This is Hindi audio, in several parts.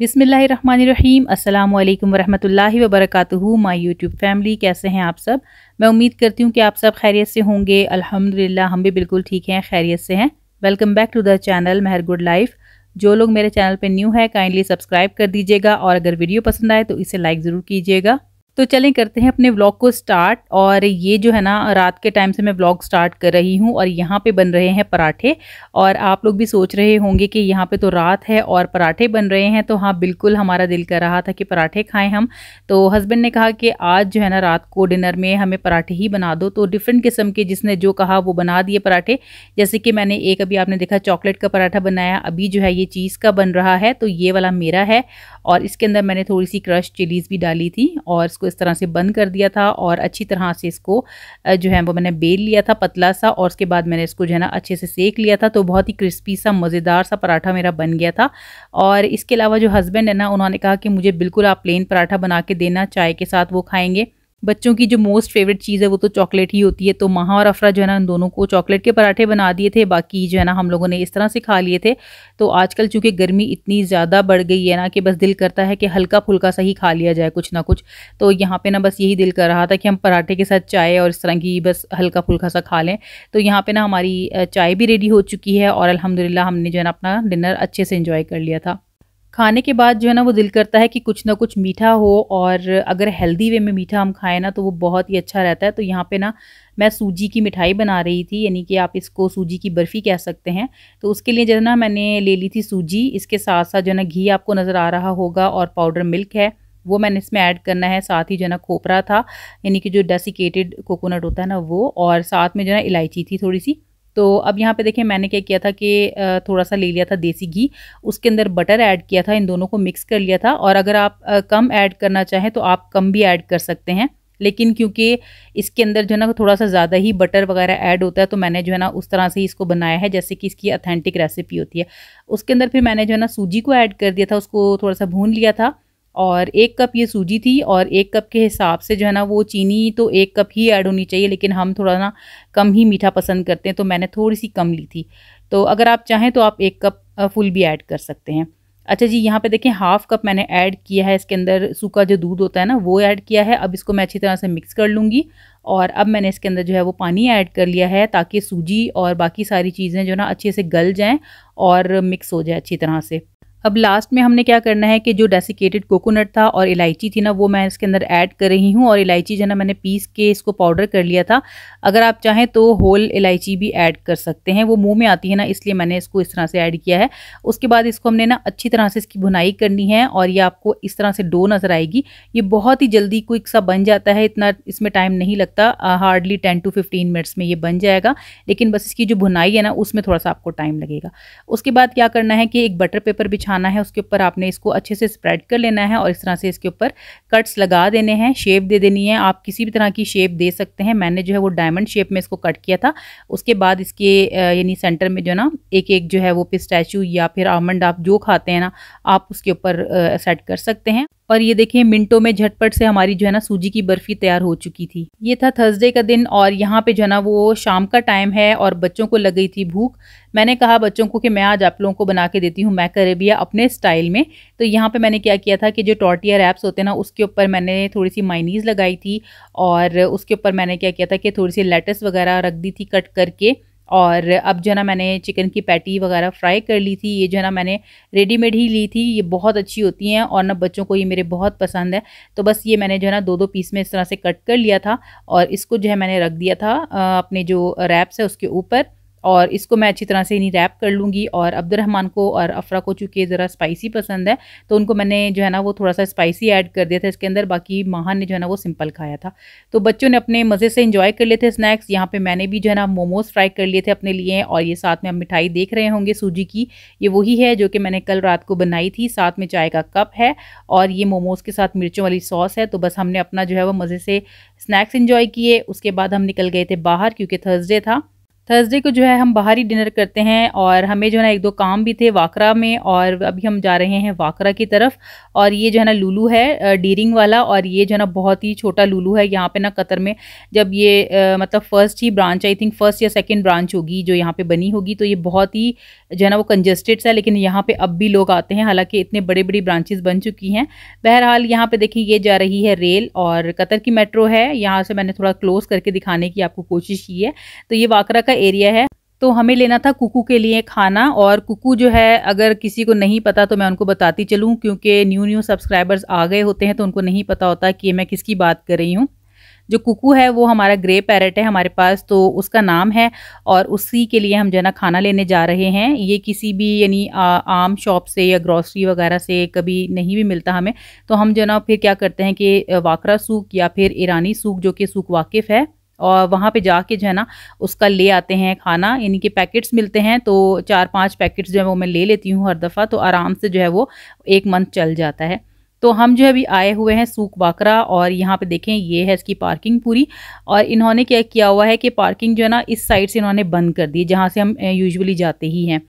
बिसमीम् अल्लाम वरहमल वबरक माई यूट्यूब फैमिली कैसे हैं आप सब मैं उम्मीद करती हूँ कि आप सब खैरियत से होंगे अल्हम्दुलिल्लाह हम भी बिल्कुल ठीक हैं खैरियत से हैं welcome back to the channel Mehar good life जो लोग मेरे चैनल पर न्यू है काइंडली सब्सक्राइब कर दीजिएगा और अगर वीडियो पसंद आए तो इसे लाइक ज़रूर कीजिएगा तो चलें करते हैं अपने व्लॉग को स्टार्ट और ये जो है ना रात के टाइम से मैं व्लॉग स्टार्ट कर रही हूँ और यहाँ पे बन रहे हैं पराठे और आप लोग भी सोच रहे होंगे कि यहाँ पे तो रात है और पराठे बन रहे हैं तो हाँ बिल्कुल हमारा दिल कर रहा था कि पराठे खाएं हम तो हस्बैंड ने कहा कि आज जो है ना रात को डिनर में हमें पराठे ही बना दो तो डिफरेंट किस्म के जिसने जो कहा वो बना दिए पराठे जैसे कि मैंने एक अभी आपने देखा चॉकलेट का पराठा बनाया अभी जो है ये चीज़ का बन रहा है तो ये वाला मेरा है और इसके अंदर मैंने थोड़ी सी क्रश चिलीज़ भी डाली थी और इसको इस तरह से बंद कर दिया था और अच्छी तरह से इसको जो है वो मैंने बेल लिया था पतला सा और उसके बाद मैंने इसको जो है ना अच्छे से सेक लिया था तो बहुत ही क्रिस्पी सा मज़ेदार सा पराठा मेरा बन गया था और इसके अलावा जो हस्बैंड है ना उन्होंने कहा कि मुझे बिल्कुल आप प्लेन पराठा बना के देना चाय के साथ वो खाएँगे बच्चों की जो मोस्ट फेवरेट चीज़ है वो तो चॉकलेट ही होती है तो महा और अफरा जो है ना उन दोनों को चॉकलेट के पराठे बना दिए थे बाकी जो है ना हम लोगों ने इस तरह से खा लिए थे तो आजकल चूँकि गर्मी इतनी ज़्यादा बढ़ गई है ना कि बस दिल करता है कि हल्का फुल्का सा ही खा लिया जाए कुछ ना कुछ तो यहाँ पर ना बस यही दिल कर रहा था कि हम पराठे के साथ चाय और इस तरह की बस हल्का फुल्का सा खा लें तो यहाँ पर ना हमारी चाय भी रेडी हो चुकी है और अलहमदिल्ला हमने जो है ना अपना डिनर अच्छे से इन्जॉय कर लिया था खाने के बाद जो है ना वो दिल करता है कि कुछ ना कुछ मीठा हो और अगर हेल्दी वे में मीठा हम खाएं ना तो वो बहुत ही अच्छा रहता है तो यहाँ पे ना मैं सूजी की मिठाई बना रही थी यानी कि आप इसको सूजी की बर्फ़ी कह सकते हैं तो उसके लिए जो है ना मैंने ले ली थी सूजी इसके साथ साथ जो है ना घी आपको नज़र आ रहा होगा और पाउडर मिल्क है वो मैंने इसमें ऐड करना है साथ ही जो है ना खोपरा था यानी कि जो डेसिकेटेड कोकोनट होता है ना वो और साथ में जो है ना इलायची थी थोड़ी सी तो अब यहाँ पे देखिए मैंने क्या किया था कि थोड़ा सा ले लिया था देसी घी उसके अंदर बटर ऐड किया था इन दोनों को मिक्स कर लिया था और अगर आप कम ऐड करना चाहें तो आप कम भी ऐड कर सकते हैं लेकिन क्योंकि इसके अंदर जो है ना थोड़ा सा ज़्यादा ही बटर वगैरह ऐड होता है तो मैंने जो है ना उस तरह से ही इसको बनाया है जैसे कि इसकी अथेंटिक रेसिपी होती है उसके अंदर फिर मैंने जो है ना सूजी को ऐड कर दिया था उसको थोड़ा सा भून लिया था और एक कप ये सूजी थी और एक कप के हिसाब से जो है ना वो चीनी तो एक कप ही ऐड होनी चाहिए लेकिन हम थोड़ा ना कम ही मीठा पसंद करते हैं तो मैंने थोड़ी सी कम ली थी तो अगर आप चाहें तो आप एक कप फुल भी ऐड कर सकते हैं अच्छा जी यहाँ पे देखें हाफ़ कप मैंने ऐड किया है इसके अंदर सूखा जो दूध होता है ना वो ऐड किया है अब इसको मैं अच्छी तरह से मिक्स कर लूँगी और अब मैंने इसके अंदर जो है वो पानी ऐड कर लिया है ताकि सूजी और बाकी सारी चीज़ें जो ना अच्छे से गल जाएँ और मिक्स हो जाए अच्छी तरह से अब लास्ट में हमने क्या करना है कि जो डेसिकेटेड कोकोनट था और इलायची थी ना वो मैं इसके अंदर ऐड कर रही हूँ और इलायची जो है ना मैंने पीस के इसको पाउडर कर लिया था अगर आप चाहें तो होल इलायची भी ऐड कर सकते हैं वो मुंह में आती है ना इसलिए मैंने इसको इस तरह से ऐड किया है उसके बाद इसको हमने ना अच्छी तरह से इसकी भुनाई करनी है और ये आपको इस तरह से डो नज़र आएगी ये बहुत ही जल्दी क्विक सा बन जाता है इतना इसमें टाइम नहीं लगता hardly ten to fifteen minutes में ये बन जाएगा लेकिन बस इसकी जो भुनाई है ना उसमें थोड़ा सा आपको टाइम लगेगा उसके बाद क्या करना है कि एक बटर पेपर बिछा बिछाना है उसके ऊपर आपने इसको अच्छे से स्प्रेड कर लेना है और इस तरह से इसके ऊपर कट्स लगा देने हैं शेप दे देनी है आप किसी भी तरह की शेप दे सकते हैं मैंने जो है वो डायमंड शेप में इसको कट किया था उसके बाद इसके यानी सेंटर में जो है ना एक एक जो है वो पिस्टैचू या फिर आमंड आप जो खाते हैं ना आप उसके ऊपर सेट कर सकते हैं और ये देखिए मिनटों में झटपट से हमारी जो है ना सूजी की बर्फ़ी तैयार हो चुकी थी ये था थर्सडे का दिन और यहाँ पे जो है ना वो शाम का टाइम है और बच्चों को लग गई थी भूख मैंने कहा बच्चों को कि मैं आज आप लोगों को बना के देती हूँ मैक करेबिया अपने स्टाइल में तो यहाँ पे मैंने क्या किया था कि जो टॉर्टिया रैप्स होते हैं ना उसके ऊपर मैंने थोड़ी सी माइनीज़ लगाई थी और उसके ऊपर मैंने क्या किया था कि थोड़ी सी लेटस वगैरह रख दी थी कट करके और अब जो है ना मैंने चिकन की पैटी वगैरह फ्राई कर ली थी ये जो है ना मैंने रेडीमेड ही ली थी ये बहुत अच्छी होती हैं और ना बच्चों को ये मेरे बहुत पसंद है तो बस ये मैंने जो है ना दो दो पीस में इस तरह से कट कर लिया था और इसको जो है मैंने रख दिया था अपने जो रैप्स है उसके ऊपर और इसको मैं अच्छी तरह से इन्हीं रैप कर लूँगी और अब्दुलरहमान को और अफरा को चूँकि ज़रा स्पाइसी पसंद है तो उनको मैंने जो है ना वो थोड़ा सा स्पाइसी ऐड कर दिया था इसके अंदर बाकी महान ने जो है ना वो सिंपल खाया था तो बच्चों ने अपने मज़े से इंजॉय कर लिए थे स्नैक्स यहाँ पर मैंने भी जो है ना मोमोज़ फ्राई कर लिए थे अपने लिए और ये साथ में हम मिठाई देख रहे होंगे सूजी की ये वही है जो कि मैंने कल रात को बनाई थी साथ में चाय का कप है और ये मोमोज़ के साथ मिर्चों वाली सॉस है तो बस हमने अपना जो है वो मज़े से स्नैक्स इन्जॉय किए उसके बाद हम निकल गए थे बाहर क्योंकि थर्सडे था थर्सडे को जो है हम बाहर ही डिनर करते हैं और हमें जो है ना एक दो काम भी थे वाकरा में और अभी हम जा रहे हैं वाकरा की तरफ और ये जो है ना लूलू है डीरिंग वाला और ये जो है ना बहुत ही छोटा लूलू है यहाँ पे ना कतर में जब ये आ, मतलब फ़र्स्ट ही ब्रांच आई थिंक फ़र्स्ट या सेकेंड ब्रांच होगी जो यहाँ पर बनी होगी तो ये बहुत ही जो है ना वो कंजस्टेड सा लेकिन यहाँ पर अब भी लोग आते हैं हालाँकि इतने बड़े बड़ी ब्रांचेज बन चुकी हैं बहरहाल यहाँ पर देखिए ये जा रही है रेल और कतर की मेट्रो है यहाँ से मैंने थोड़ा क्लोज करके दिखाने की आपको कोशिश की है तो ये वाकरा का एरिया है तो हमें लेना था कुकू के लिए खाना और कुकू जो है अगर किसी को नहीं पता तो मैं उनको बताती चलूँ क्योंकि न्यू न्यू सब्सक्राइबर्स आ गए होते हैं तो उनको नहीं पता होता कि मैं किसकी बात कर रही हूँ जो कुकू है वो हमारा ग्रे पैरट है हमारे पास तो उसका नाम है और उसी के लिए हम जो है ना खाना लेने जा रहे हैं ये किसी भी यानी आम शॉप से या ग्रॉसरी वगैरह से कभी नहीं भी मिलता हमें तो हम जो है ना फिर क्या करते हैं कि वाकरा सूख या फिर ईरानी सूख जो कि सूख वाकिफ़ है और वहाँ पे जाके जो है ना उसका ले आते हैं खाना यानी कि पैकेट्स मिलते हैं तो चार पांच पैकेट्स जो है वो मैं ले लेती हूँ हर दफ़ा तो आराम से जो है वो एक मंथ चल जाता है तो हम जो है अभी आए हुए हैं सूख बाकरा और यहाँ पे देखें ये है इसकी पार्किंग पूरी और इन्होंने क्या किया हुआ है कि पार्किंग जो है ना इस साइड से इन्होंने बंद कर दी जहाँ से हम यूजली जाते ही हैं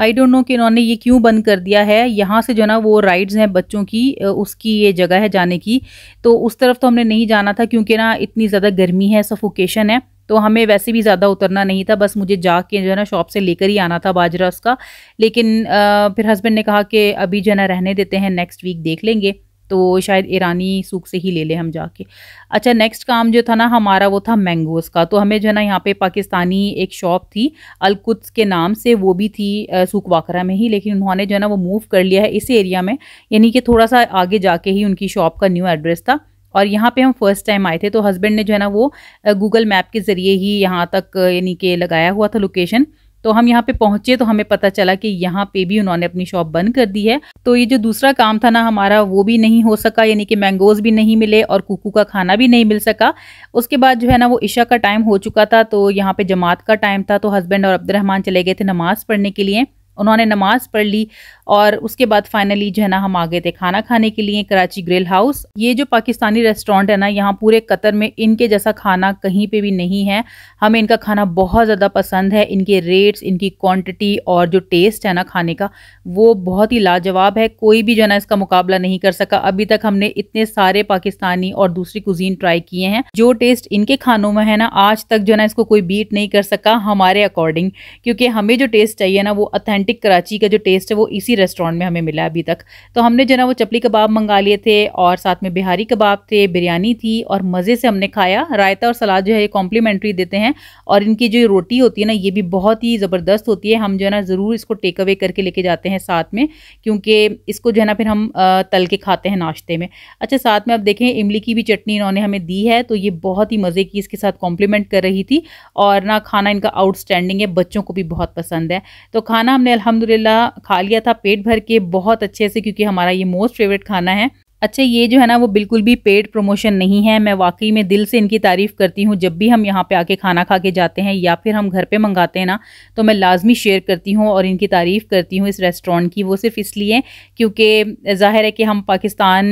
आई डोंट नो कि इन्होंने ये क्यों बंद कर दिया है यहाँ से जो ना वो राइड्स हैं बच्चों की उसकी ये जगह है जाने की तो उस तरफ तो हमने नहीं जाना था क्योंकि ना इतनी ज़्यादा गर्मी है सफोकेशन है तो हमें वैसे भी ज़्यादा उतरना नहीं था बस मुझे जाके जो है ना शॉप से लेकर ही आना था बाजरा उसका लेकिन आ, फिर हस्बैंड ने कहा कि अभी जो है ना रहने देते हैं नेक्स्ट वीक देख लेंगे तो शायद ईरानी सूख से ही ले लें हम जाके अच्छा नेक्स्ट काम जो था ना हमारा वो था मैंगोज़ का तो हमें जो है ना यहाँ पे पाकिस्तानी एक शॉप थी अलकुत्स के नाम से वो भी थी सूख वाकरा में ही लेकिन उन्होंने जो है ना वो मूव कर लिया है इस एरिया में यानी कि थोड़ा सा आगे जाके ही उनकी शॉप का न्यू एड्रेस था और यहाँ पे हम फर्स्ट टाइम आए थे तो हस्बैंड ने जो है ना वो गूगल मैप के ज़रिए ही यहाँ तक यानी कि लगाया हुआ था लोकेशन तो हम यहाँ पे पहुंचे तो हमें पता चला कि यहाँ पे भी उन्होंने अपनी शॉप बंद कर दी है तो ये जो दूसरा काम था ना हमारा वो भी नहीं हो सका यानी कि मैंगोज़ भी नहीं मिले और कुकू का खाना भी नहीं मिल सका उसके बाद जो है ना वो ईशा का टाइम हो चुका था तो यहाँ पे जमात का टाइम था तो हस्बैंड और अब्दुलरहमान चले गए थे नमाज़ पढ़ने के लिए उन्होंने नमाज पढ़ ली और उसके बाद फाइनली जो है ना हम आ गए थे खाना खाने के लिए कराची ग्रिल हाउस ये जो पाकिस्तानी रेस्टोरेंट है ना यहाँ पूरे कतर में इनके जैसा खाना कहीं पे भी नहीं है हमें इनका खाना बहुत ज़्यादा पसंद है इनके रेट्स इनकी क्वांटिटी और जो टेस्ट है ना खाने का वो बहुत ही लाजवाब है कोई भी जो है ना इसका मुकाबला नहीं कर सका अभी तक हमने इतने सारे पाकिस्तानी और दूसरी कुजीन ट्राई किए हैं जो टेस्ट इनके खानों में है ना आज तक जो है ना इसको कोई बीट नहीं कर सका हमारे अकॉर्डिंग क्योंकि हमें जो टेस्ट चाहिए ना वो अथेंटिक ऑथेंटिक कराची का जो टेस्ट है वो इसी रेस्टोरेंट में हमें मिला अभी तक तो हमने जो ना वो चपली कबाब मंगा लिए थे और साथ में बिहारी कबाब थे बिरयानी थी और मज़े से हमने खाया रायता और सलाद जो है ये कॉम्प्लीमेंट्री देते हैं और इनकी जो रोटी होती है ना ये भी बहुत ही ज़बरदस्त होती है हम जो है ना ज़रूर इसको टेक अवे करके लेके जाते हैं साथ में क्योंकि इसको जो है ना फिर हम तल के खाते हैं नाश्ते में अच्छा साथ में आप देखें इमली की भी चटनी इन्होंने हमें दी है तो ये बहुत ही मज़े की इसके साथ कॉम्प्लीमेंट कर रही थी और ना खाना इनका आउटस्टैंडिंग है बच्चों को भी बहुत पसंद है तो खाना हमने अलहमदिल्ला खा लिया था पेट भर के बहुत अच्छे से क्योंकि हमारा ये मोस्ट फेवरेट खाना है अच्छा ये जो है ना वो बिल्कुल भी पेड प्रमोशन नहीं है मैं वाकई में दिल से इनकी तारीफ़ करती हूँ जब भी हम यहाँ पे आके खाना खा के जाते हैं या फिर हम घर पे मंगाते हैं ना तो मैं लाजमी शेयर करती हूँ और इनकी तारीफ़ करती हूँ इस रेस्टोरेंट की वो सिर्फ इसलिए क्योंकि ज़ाहिर है कि हम पाकिस्तान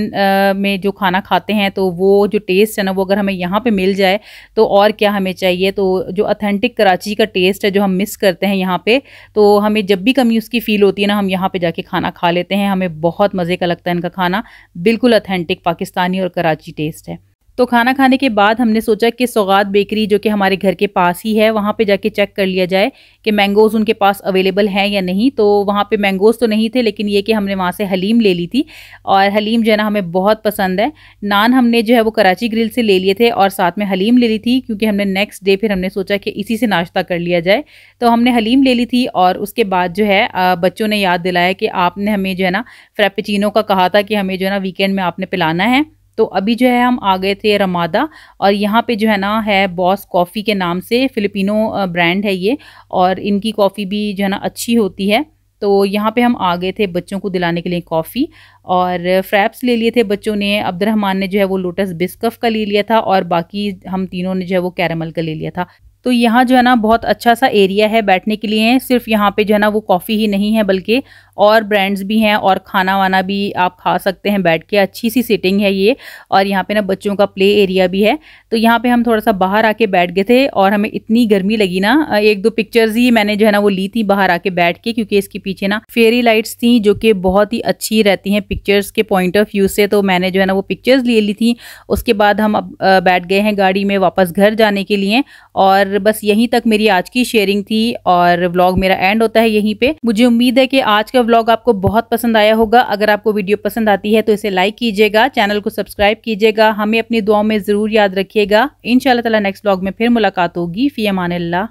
में जो खाना खाते हैं तो वो जो टेस्ट है ना वो अगर हमें यहाँ पर मिल जाए तो और क्या हमें चाहिए तो जो अथेंटिक कराची का टेस्ट है जो हम मिस करते हैं यहाँ पर तो हमें जब भी कमी उसकी फ़ील होती है ना हम यहाँ पर जाके खाना खा लेते हैं हमें बहुत मज़े का लगता है इनका खाना बिल्कुल बिल्कुल अथेंटिक पाकिस्तानी और कराची टेस्ट है तो खाना खाने के बाद हमने सोचा कि सौगात बेकरी जो कि हमारे घर के पास ही है वहाँ पे जाके चेक कर लिया जाए कि मैंगोज़ उनके पास अवेलेबल हैं या नहीं तो वहाँ पे मैंगोज़ तो नहीं थे लेकिन ये कि हमने वहाँ से हलीम ले ली थी और हलीम जो है ना हमें बहुत पसंद है नान हमने जो है वो कराची ग्रिल से ले लिए थे और साथ में हलीम ले ली थी क्योंकि हमने नेक्स्ट डे फिर हमने सोचा कि इसी से नाश्ता कर लिया जाए तो हमने हलीम ले ली थी और उसके बाद जो है बच्चों ने याद दिलाया कि आपने हमें जो है ना फ्रेपचिनो का कहा था कि हमें जो है ना वीकेंड में आपने पिलाना है तो अभी जो है हम आ गए थे रमादा और यहाँ पे जो है ना है बॉस कॉफ़ी के नाम से फ़िलिपिनो ब्रांड है ये और इनकी कॉफ़ी भी जो है ना अच्छी होती है तो यहाँ पे हम आ गए थे बच्चों को दिलाने के लिए कॉफ़ी और फ्रैप्स ले लिए थे बच्चों ने अब्दुलरहमान ने जो है वो लोटस बिस्कफ का ले लिया था और बाकी हम तीनों ने जो है वो कैरमल का ले लिया था तो यहाँ जो है ना बहुत अच्छा सा एरिया है बैठने के लिए सिर्फ यहाँ पे जो है ना वो कॉफ़ी ही नहीं है बल्कि और ब्रांड्स भी हैं और खाना वाना भी आप खा सकते हैं बैठ के अच्छी सी सीटिंग है ये और यहाँ पे ना बच्चों का प्ले एरिया भी है तो यहाँ पे हम थोड़ा सा बाहर आके बैठ गए थे और हमें इतनी गर्मी लगी ना एक दो पिक्चर्स ही मैंने जो है ना वो ली थी बाहर आके बैठ के क्योंकि इसके पीछे ना फेरी लाइट्स थी जो कि बहुत ही अच्छी रहती हैं पिक्चर्स के पॉइंट ऑफ व्यू से तो मैंने जो है ना वो पिक्चर्स ले ली थी उसके बाद हम अब बैठ गए हैं गाड़ी में वापस घर जाने के लिए और बस यहीं तक मेरी आज की शेयरिंग थी और व्लॉग मेरा एंड होता है यहीं पर मुझे उम्मीद है कि आज का का व्लॉग आपको बहुत पसंद आया होगा अगर आपको वीडियो पसंद आती है तो इसे लाइक कीजिएगा चैनल को सब्सक्राइब कीजिएगा हमें अपनी दुआओं में ज़रूर याद रखिएगा इन ताला नेक्स्ट व्लॉग में फिर मुलाकात होगी फ़ी अमान